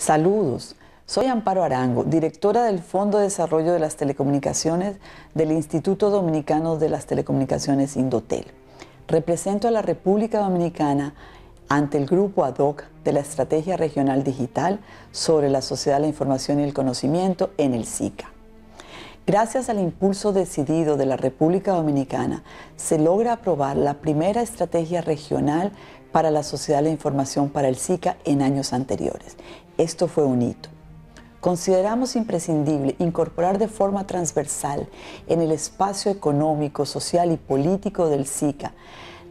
Saludos. Soy Amparo Arango, directora del Fondo de Desarrollo de las Telecomunicaciones del Instituto Dominicano de las Telecomunicaciones Indotel. Represento a la República Dominicana ante el grupo ADOC de la Estrategia Regional Digital sobre la Sociedad de la Información y el Conocimiento en el SICA. Gracias al impulso decidido de la República Dominicana, se logra aprobar la primera estrategia regional para la Sociedad de la Información para el SICA en años anteriores. Esto fue un hito. Consideramos imprescindible incorporar de forma transversal en el espacio económico, social y político del SICA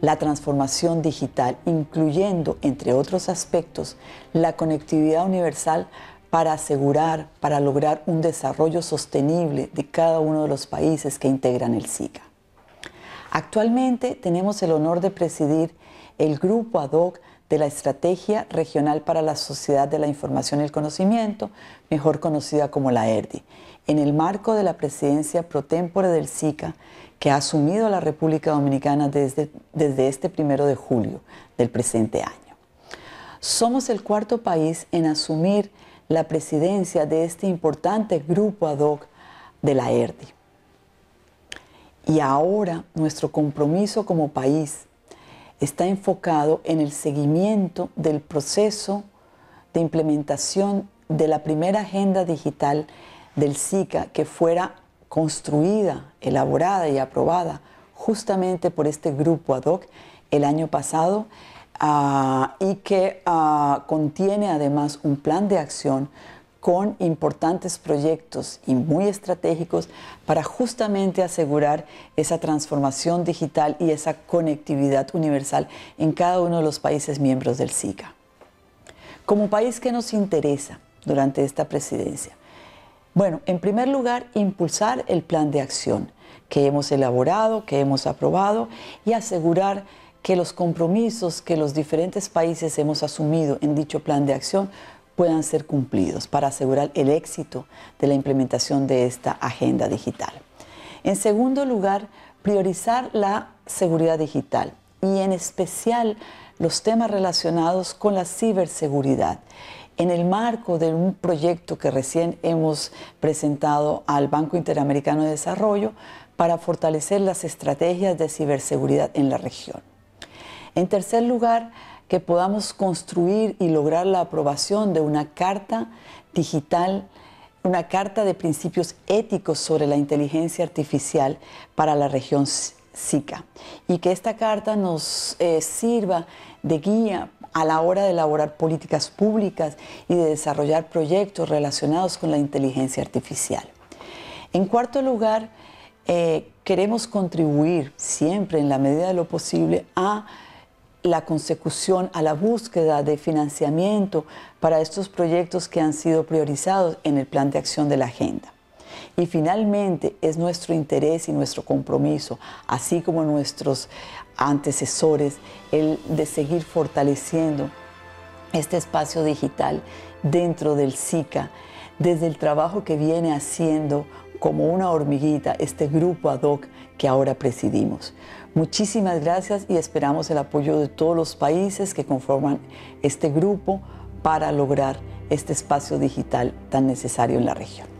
la transformación digital, incluyendo, entre otros aspectos, la conectividad universal para asegurar, para lograr un desarrollo sostenible de cada uno de los países que integran el SICA. Actualmente tenemos el honor de presidir el grupo ad hoc de la Estrategia Regional para la Sociedad de la Información y el Conocimiento, mejor conocida como la ERDI, en el marco de la presidencia pro tempore del SICA que ha asumido la República Dominicana desde, desde este primero de julio del presente año. Somos el cuarto país en asumir la presidencia de este importante grupo ad hoc de la ERDI. Y ahora nuestro compromiso como país está enfocado en el seguimiento del proceso de implementación de la primera agenda digital del SICA que fuera construida, elaborada y aprobada justamente por este grupo ad hoc el año pasado Ah, y que ah, contiene además un plan de acción con importantes proyectos y muy estratégicos para justamente asegurar esa transformación digital y esa conectividad universal en cada uno de los países miembros del SICA. Como país que nos interesa durante esta presidencia, bueno, en primer lugar, impulsar el plan de acción que hemos elaborado, que hemos aprobado y asegurar que los compromisos que los diferentes países hemos asumido en dicho plan de acción puedan ser cumplidos para asegurar el éxito de la implementación de esta agenda digital. En segundo lugar, priorizar la seguridad digital y en especial los temas relacionados con la ciberseguridad. En el marco de un proyecto que recién hemos presentado al Banco Interamericano de Desarrollo para fortalecer las estrategias de ciberseguridad en la región. En tercer lugar, que podamos construir y lograr la aprobación de una carta digital, una carta de principios éticos sobre la inteligencia artificial para la región SICA. Y que esta carta nos eh, sirva de guía a la hora de elaborar políticas públicas y de desarrollar proyectos relacionados con la inteligencia artificial. En cuarto lugar, eh, queremos contribuir siempre en la medida de lo posible a la consecución a la búsqueda de financiamiento para estos proyectos que han sido priorizados en el plan de acción de la agenda. Y finalmente es nuestro interés y nuestro compromiso, así como nuestros antecesores, el de seguir fortaleciendo este espacio digital dentro del SICA, desde el trabajo que viene haciendo como una hormiguita este grupo ad hoc que ahora presidimos. Muchísimas gracias y esperamos el apoyo de todos los países que conforman este grupo para lograr este espacio digital tan necesario en la región.